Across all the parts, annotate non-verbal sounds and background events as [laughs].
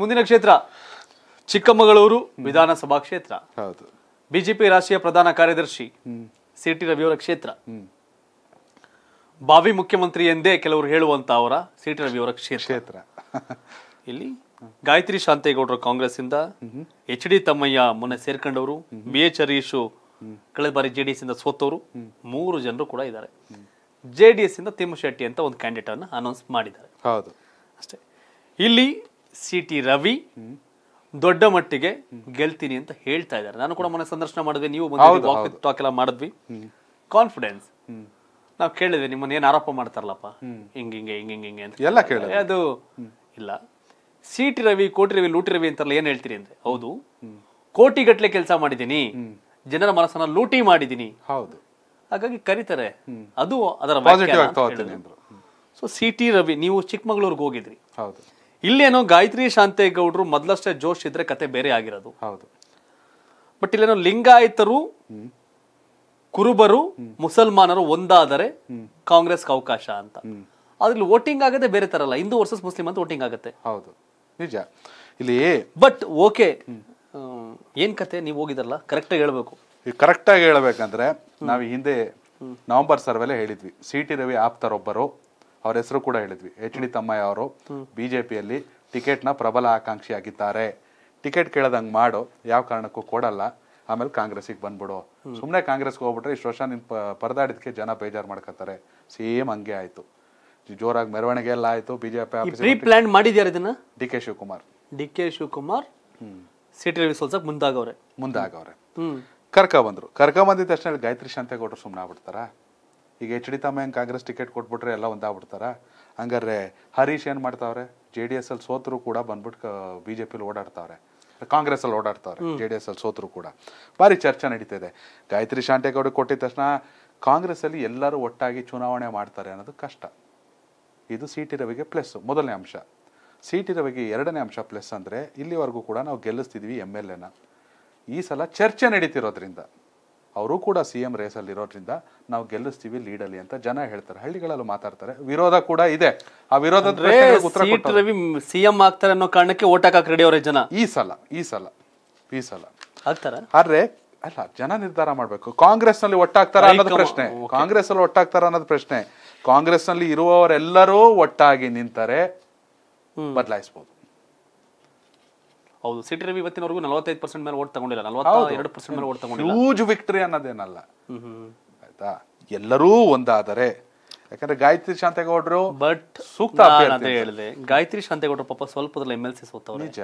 ಮುಂದಿನ ಕ್ಷೇತ್ರ ಚಿಕ್ಕಮಗಳೂರು ವಿಧಾನಸಭಾ ಕ್ಷೇತ್ರ ಬಿಜೆಪಿ ರಾಷ್ಟ್ರೀಯ ಪ್ರಧಾನ ಕಾರ್ಯದರ್ಶಿ ಸಿ ಟಿ ರವಿಯವರ ಕ್ಷೇತ್ರ ಬಾವಿ ಮುಖ್ಯಮಂತ್ರಿ ಎಂದೇ ಕೆಲವರು ಹೇಳುವಂತ ಅವರ ಸಿ ಟಿ ರವಿಯವರ ಕ್ಷೇತ್ರ ಇಲ್ಲಿ ಗಾಯತ್ರಿ ಶಾಂತೇಗೌಡರು ಕಾಂಗ್ರೆಸ್ ಇಂದ ಎಚ್ ಡಿ ತಮ್ಮಯ್ಯ ಮೊನ್ನೆ ಸೇರ್ಕೊಂಡವರು ಬಿ ಎಚ್ ಹರೀಶ್ ಕಳೆದ ಬಾರಿ ಜೆ ಡಿ ಎಸ್ ಇಂದ ಸೋತವರು ಮೂರು ಜನರು ಕೂಡ ಇದ್ದಾರೆ ಜೆ ಡಿ ಎಸ್ ಇಂದ ತಿಮ್ಮಶೆಟ್ಟಿ ಅಂತ ಒಂದು ಕ್ಯಾಂಡಿಡೇಟ್ ಅನ್ನು ಅನೌನ್ಸ್ ಮಾಡಿದ್ದಾರೆ ಹೌದು ಅಷ್ಟೇ ಇಲ್ಲಿ ಸಿ ಟಿ ರವಿ ದೊಡ್ಡ ಮಟ್ಟಿಗೆ ಗೆಲ್ತೀನಿ ಅಂತ ಹೇಳ್ತಾ ಇದ್ದಾರೆ ನಾನು ಕೂಡ ಮನೆ ಸಂದರ್ಶನ ಮಾಡಿದ್ವಿ ನೀವು ಟಾಕ್ ಎಲ್ಲ ಮಾಡಿದ್ವಿ ಕಾನ್ಫಿಡೆನ್ಸ್ ನಾವು ಕೇಳಿದ್ವಿ ನಿಮ್ಮನ್ನ ಏನು ಆರೋಪ ಮಾಡ್ತಾರಲ್ಲಪ್ಪ ಹಿಂಗೆ ಹಿಂಗೆ ಹಿಂಗೆ ಹಿಂಗೆ ಅಂತ ಕೇಳಿದೆ ಅದು ಇಲ್ಲ ಸಿ ಟಿ ರವಿ ಕೋಟಿ ರವಿ ಲೂಟಿ ರವಿ ಅಂತಾರಲ್ಲ ಏನು ಹೇಳ್ತೀರಿ ಅಂದ್ರೆ ಹೌದು ಕೋಟಿ ಗಟ್ಟಲೆ ಕೆಲಸ ಮಾಡಿದ್ದೀನಿ ಜನರ ಮನಸ್ಸನ್ನ ಲೂಟಿ ಮಾಡಿದೀನಿ ಹೌದು ಹಾಗಾಗಿ ಕರೀತಾರೆ ಅದು ಅದರ ಸೊ ಸಿ ಟಿ ರವಿ ನೀವು ಚಿಕ್ಕಮಗಳೂರಿಗೆ ಹೋಗಿದ್ರಿ ಹೌದು ಇಲ್ಲೇನೋ ಗಾಯತ್ರಿ ಶಾಂತೇಗೌಡರು ಮೊದಲಷ್ಟೇ ಜೋಶ್ ಇದ್ರೆ ಕತೆ ಬೇರೆ ಆಗಿರೋದು ಹೌದು ಬಟ್ ಇಲ್ಲೇನೋ ಲಿಂಗಾಯತರು ಕುರುಬರು ಮುಸಲ್ಮಾನರು ಒಂದಾದರೆ ಕಾಂಗ್ರೆಸ್ ಅವಕಾಶ ಅಂತ ಅದ್ರಲ್ಲಿ ವೋಟಿಂಗ್ ಆಗದೆ ಬೇರೆ ತರಲ್ಲ ಹಿಂದೂ ವರ್ಸಸ್ ಮುಸ್ಲಿಂ ಅಂತ ವೋಟಿಂಗ್ ಆಗುತ್ತೆ ಹೌದು ನಿಜ ಇಲ್ಲಿ ಬಟ್ ಓಕೆ ಏನ್ ಕತೆ ನೀವು ಹೋಗಿದ್ರಲ್ಲ ಕರೆಕ್ಟಾಗಿ ಹೇಳ್ಬೇಕು ಕರೆಕ್ಟಾಗಿ ಹೇಳ್ಬೇಕಂದ್ರೆ ನಾವು ಹಿಂದೆ ನವೆಂಬರ್ ಸರ್ವೆಲ್ಲ ಹೇಳಿದ್ವಿ ಸಿ ಟಿ ರವಿ ಆಪ್ತರೊಬ್ಬರು ಅವ್ರ ಹೆಸರು ಕೂಡ ಹೇಳಿದ್ವಿ ಎಚ್ ಡಿ ತಮ್ಮಯ್ಯ ಅವರು ಬಿಜೆಪಿಯಲ್ಲಿ ಟಿಕೆಟ್ನ ಪ್ರಬಲ ಆಕಾಂಕ್ಷಿಯಾಗಿದ್ದಾರೆ ಟಿಕೆಟ್ ಕೇಳದಂಗೆ ಮಾಡು ಯಾವ ಕಾರಣಕ್ಕೂ ಕೊಡಲ್ಲ ಆಮೇಲೆ ಕಾಂಗ್ರೆಸ್ಸಿಗೆ ಬಂದ್ಬಿಡು ಸುಮ್ಮನೆ ಕಾಂಗ್ರೆಸ್ಗೆ ಹೋಗ್ಬಿಟ್ರೆ ಇಷ್ಟು ವರ್ಷ ನಿನ್ನ ಪರದಾಡಿದಕ್ಕೆ ಜನ ಬೇಜಾರು ಮಾಡ್ಕೋತಾರೆ ಸೇಮ್ ಹಂಗೆ ಆಯಿತು ಜೋರಾಗಿ ಮೆರವಣಿಗೆ ಎಲ್ಲ ಆಯಿತು ಬಿಜೆಪಿ ಪ್ಲಾನ್ ಮಾಡಿದ್ಯಾರ ಇದನ್ನ D K Shivakumar D K Shivakumar C T ಸೋಲ್ಸಕ್ ಮುಂದಾಗವ್ರೆ ಮುಂದಾಗವ್ರೆ ಕರ್ಕ ಬಂದ್ರು ಕರ್ಕ ಬಂದಿದ್ದ ತಕ್ಷಣ ಗಾಯತ್ರಿ ಶಾಂತೇಗೌಡರು ಸುಮ್ಮನೆ ಆಗ್ಬಿಡ್ತಾರಾ ಈಗ ಎಚ್ ಡಿ ತಮ್ಮ ಹೆಂಗೆ ಕಾಂಗ್ರೆಸ್ ಟಿಕೆಟ್ ಕೊಟ್ಬಿಟ್ರೆ ಎಲ್ಲ ಒಂದಾಗ್ಬಿಡ್ತಾರೆ ಹಂಗಾರೆ ಹರೀಶ್ ಏನು ಮಾಡ್ತಾವ್ರೆ ಜೆ ಡಿ ಎಸ್ ಅಲ್ಲಿ ಸೋತರು ಕೂಡ ಬಂದ್ಬಿಟ್ಟು ಬಿ ಜೆ ಪಿಲಿ ಓಡಾಡ್ತಾವ್ರೆ ಕಾಂಗ್ರೆಸ್ ಅಲ್ಲಿ ಓಡಾಡ್ತಾವ್ರೆ ಜೆ ಡಿ ಎಸ್ ಅಲ್ಲಿ ಸೋತರು ಕೂಡ ಭಾರಿ ಚರ್ಚೆ ನಡೀತಿದೆ ಗಾಯತ್ರಿ ಶಾಂತೇಗೌಡ ಕೊಟ್ಟಿದ ತಕ್ಷಣ ಕಾಂಗ್ರೆಸ್ ಅಲ್ಲಿ ಎಲ್ಲರೂ ಒಟ್ಟಾಗಿ ಚುನಾವಣೆ ಮಾಡ್ತಾರೆ ಅನ್ನೋದು ಕಷ್ಟ ಇದು ಸಿಟಿ ರವಿಗೆ ಪ್ಲಸ್ ಮೊದಲನೇ ಅಂಶ ಟಿ ರವಿಗೆ ಎರಡನೇ ಅಂಶ ಪ್ಲಸ್ ಅಂದರೆ ಇಲ್ಲಿವರೆಗೂ ಕೂಡ ನಾವು ಗೆಲ್ಲಿಸ್ತಿದ್ವಿ ಎಮ್ ಎಲ್ ಎನ ಈ ಸಲ ಚರ್ಚೆ ನಡೀತಿರೋದ್ರಿಂದ ಅವರು ಕೂಡ ಸಿ ಎಂ ಇರೋದ್ರಿಂದ ನಾವು ಗೆಲ್ಲಿಸ್ತೀವಿ ಲೀಡಲ್ಲಿ ಅಂತ ಜನ ಹೇಳ್ತಾರೆ ಹಳ್ಳಿಗಳಲ್ಲೂ ಮಾತಾಡ್ತಾರೆ ವಿರೋಧ ಕೂಡ ಇದೆ ಆ ವಿರೋಧದ ರವಿ ಸಿಎಂ ಆಗ್ತಾರೆ ಅನ್ನೋ ಕಾರಣಕ್ಕೆ ಓಟ್ ಹಾಕಕ್ಕೆ ರೆಡಿ ಅವರೇ ಜನ ಈ ಸಲ ಈ ಸಲ ಈ ಸಲ ಆದ್ರೆ ಅಲ್ಲ ಜನ ನಿರ್ಧಾರ ಮಾಡಬೇಕು ಕಾಂಗ್ರೆಸ್ ನಲ್ಲಿ ಒಟ್ಟಾಗ್ತಾರ ಅನ್ನೋದು ಪ್ರಶ್ನೆ ಕಾಂಗ್ರೆಸ್ ಅಲ್ಲಿ ಒಟ್ಟಾಗ್ತಾರ ಅನ್ನೋದು ಪ್ರಶ್ನೆ ಕಾಂಗ್ರೆಸ್ ನಲ್ಲಿ ಇರುವವರೆಲ್ಲರೂ ಒಟ್ಟಾಗಿ ನಿಂತರೆ ಬದಲಾಯಿಸಬಹುದು ಹೌದು ಸಿಟಿ ರವಿ ಇವತ್ತಿನವರೆಗೂ ನಲವತ್ತೈದು ಪರ್ಸೆಂಟ್ ಮೇಲೆ ಓಟ್ ತಗೊಂಡಿಲ್ಲ ನಲವತ್ತೆರಡು ಪರ್ಸೆಂಟ್ ಮೇಲೆ ಓಟ್ ತಗೊಂಡಿಲ್ಲ ಹ್ಯೂಜ್ ವಿಕ್ಟ್ರಿ ಅನ್ನೋದೇನಲ್ಲ ಆಯ್ತಾ ಎಲ್ಲರೂ ಒಂದಾದರೆ ಯಾಕಂದ್ರೆ ಗಾಯತ್ರಿ ಶಾಂತೇಗೌಡರು ಬಟ್ ಸೂಕ್ತ ಅಂತ ಹೇಳಿದೆ ಗಾಯತ್ರಿ ಶಾಂತೇಗೌಡರು ಪಾಪ ಸ್ವಲ್ಪದಲ್ಲಿ ಎಮ್ ಎಲ್ ಸಿ ಸೋತವ್ರು ನಿಜ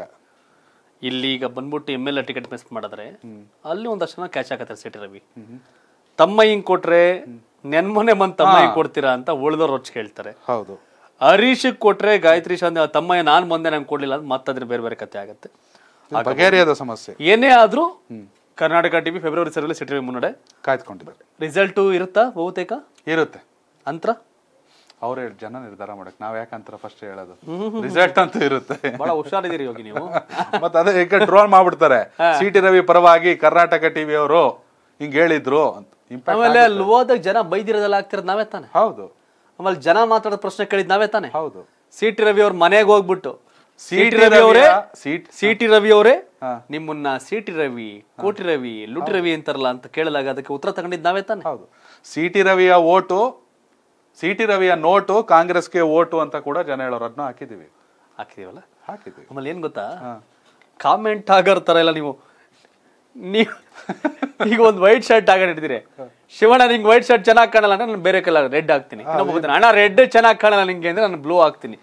ಇಲ್ಲಿ ಈಗ ಬಂದ್ಬಿಟ್ಟು M L A ticket miss ಮಾಡಿದ್ರೆ ಅಲ್ಲಿ ಒಂದಷ್ಟು ಕ್ಯಾಚ್ ಆಗತ್ತೆ ಸಿಟಿ ರವಿ ತಮ್ಮ ಹಿಂಗ್ ಕೊಟ್ರೆ ನೆನ್ಮನೆ ಬಂದ್ ತಮ್ಮ ಹಿಂಗ್ ಕೊಡ್ತೀರಾ ಅಂತ ಉಳಿದವ್ರು ಹೊಚ್ಚ ಕೇಳ್ತಾರೆ ಹೌದು ಹರೀಶ್ ಕೊಟ್ರೆ ಗಾಯತ್ರಿ ಶಾಂತ ತಮ್ಮ ನಾನ್ ಮೊನ್ನೆ ನಂಗೆ ಕೊಡ್ಲಿಲ್ಲ ಅಂತ ಮತ್ತದ್ರ ಬೇರೆ ಬೇರೆ ಕತೆ ಆಗತ್ತೆ ಬಗೆಹರಿಯಾದ ಸಮಸ್ಯೆ ಏನೇ ಆದ್ರೂ ಕರ್ನಾಟಕ ಟಿವಿ ಫೆಬ್ರವರಿ ಸರಲ್ಲಿ ಸಿಟಿ ಮುನ್ನಡೆ ಕಾಯ್ದುಕೊಂಡಿದ್ದಾರೆ ರಿಸಲ್ಟ್ ಇರುತ್ತಾ ಬಹುತೇಕ ಇರುತ್ತೆ ಅಂತರ ಅವರೇ ಜನ ನಿರ್ಧಾರ ಮಾಡಕ್ ನಾವ್ ಯಾಕಂತರ ಫಸ್ಟ್ ಹೇಳೋದು ರಿಸಲ್ಟ್ ಅಂತ ಇರುತ್ತೆ ಬಹಳ ಹುಷಾರಿದ್ದೀರಿ ಹೋಗಿ ನೀವು [laughs] ಮತ್ತೆ ಅದೇ ಈಗ ಡ್ರೋನ್ ಮಾಡ್ಬಿಡ್ತಾರೆ ಸಿ ಟಿ ರವಿ ಪರವಾಗಿ ಕರ್ನಾಟಕ ಟಿವಿ ಅವರು ಹಿಂಗ ಹೇಳಿದ್ರು ಅಂತ ಆಮೇಲೆ ಅಲ್ಲಿ ಹೋದಾಗ ಜನ ಬೈದಿರೋದೆಲ್ಲ ಆಗ್ತಿರೋದು ನಾವೇ ತಾನೆ ಹೌದು ಆಮೇಲೆ ಜನ ಮಾತಾಡೋದ್ ಪ್ರಶ್ನೆ ಕೇಳಿದ್ ನಾವೇ ತಾನೆ ಹೌದು ಸಿ ಟಿ ರವಿ ಅವ್ರ ಮನೆಗೆ ಹೋಗ್ಬಿಟ್ಟು ಸಿಟಿ ರವಿ ಅವರೇ ಸಿಟಿ ರವಿ ಅವರೇ ನಿಮ್ಮನ್ನ ಸಿಟಿ ರವಿ ಕೋಟಿ ರವಿ ಲುಟಿ ರವಿ ಅಂತಾರಲ್ಲ ಅಂತ ಕೇಳಲಾಗ ಅದಕ್ಕೆ ಉತ್ತರ ತಗೊಂಡಿದ್ದ ನಾವೇ ತಾನೆ ಹೌದು ಸಿಟಿ ರವಿಯ ಓಟು ಸಿಟಿ ರವಿಯ ನೋಟು ಕಾಂಗ್ರೆಸ್ಗೆ ಓಟು ಅಂತ ಕೂಡ ಜನ ಹೇಳೋರು ಅದನ್ನ ಹಾಕಿದೀವಿ ಹಾಕಿದೀವಲ್ಲ ಹಾಕಿದೀವಿ ಆಮೇಲೆ ಏನ್ ಗೊತ್ತಾ ಕಾಮೆಂಟ್ ಆಗರ್ ತರ ಎಲ್ಲ ನೀವು ನೀವು ಈಗ ಒಂದು ವೈಟ್ ಶರ್ಟ್ ಆಗ ಹಿಡಿದಿರಿ ಶಿವಣ್ಣ ನಿಂಗೆ ವೈಟ್ ಶರ್ಟ್ ಚೆನ್ನಾಗಿ ಕಾಣಲ್ಲ ಅಂದ್ರೆ ನಾನು ಬೇರೆ ಕಲರ್ ರೆಡ್ ಹಾಕ್ತೀನಿ ಅಣ್ಣ ರೆಡ್ ಚೆನ್ನಾಗಿ ಕಾಣಲ್ಲ ನಿಂಗೆ ಅಂದ್ರೆ ನಾನು ಬ್ಲೂ ಹಾಕ್ತೀನಿ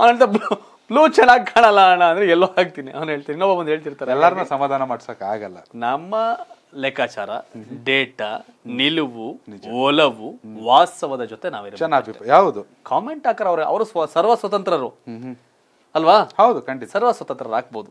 ಅವನಂತ ಬ್ಲೂ ಬ್ಲೂ ಚೆನ್ನಾಗಿ ಕಾಣಲ್ಲ ಅಣ್ಣ ಅಂದ್ರೆ ಎಲ್ಲೋ ಹಾಕ್ತೀನಿ ಅವ್ನು ಹೇಳ್ತೀನಿ ಇನ್ನೊಬ್ಬ ಬಂದು ಹೇಳ್ತಿರ್ತಾರೆ ಎಲ್ಲರನ್ನ ಸಮಾಧಾನ ಮಾಡ್ಸಕ್ ಆಗಲ್ಲ ನಮ್ಮ ಲೆಕ್ಕಾಚಾರ ಡೇಟಾ ನಿಲುವು ಒಲವು ವಾಸ್ತವದ ಜೊತೆ ಚೆನ್ನಾಗಿ ಯಾವುದು ಕಾಮೆಂಟ್ ಹಾಕರ್ ಅವ್ರ ಅವರು ಸರ್ವ ಸ್ವತಂತ್ರರು ಅಲ್ವಾ ಹೌದು ಖಂಡಿತ ಸರ್ವ ಸ್ವತಂತ್ರರು ಹಾಕ್ಬೋದು